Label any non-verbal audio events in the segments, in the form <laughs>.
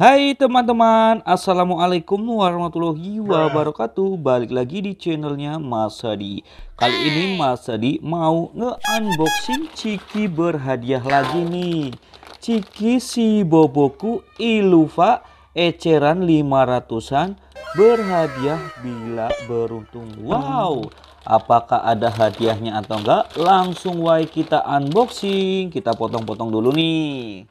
Hai teman-teman, Assalamualaikum warahmatullahi wabarakatuh Balik lagi di channelnya Mas Hadi Kali ini Mas Hadi mau nge-unboxing Ciki berhadiah lagi nih Ciki si Boboku Ilufa eceran 500an berhadiah bila beruntung Wow, apakah ada hadiahnya atau enggak Langsung wai kita unboxing Kita potong-potong dulu nih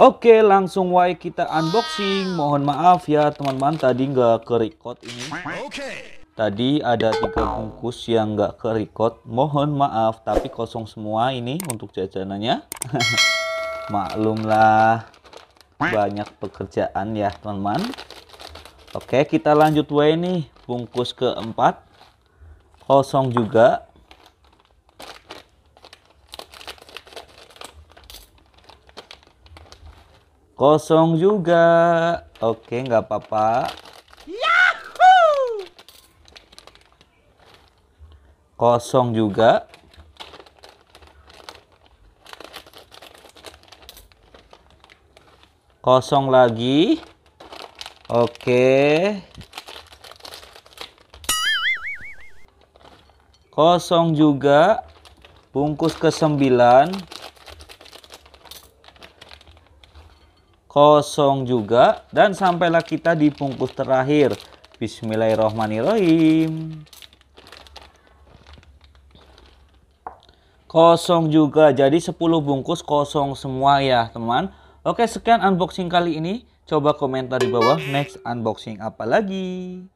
Oke langsung wae kita unboxing Mohon maaf ya teman-teman tadi nggak ke record ini Tadi ada tiga bungkus yang nggak ke record Mohon maaf tapi kosong semua ini untuk jajanannya <laughs> Maklumlah banyak pekerjaan ya teman-teman Oke kita lanjut wae nih bungkus keempat Kosong juga Kosong juga. Oke, nggak apa-apa. Kosong juga. Kosong lagi. Oke. Kosong juga. Bungkus ke sembilan. kosong juga dan sampailah kita di bungkus terakhir. Bismillahirrahmanirrahim. Kosong juga, jadi 10 bungkus kosong semua ya teman. Oke sekian unboxing kali ini. Coba komentar di bawah next unboxing apa lagi.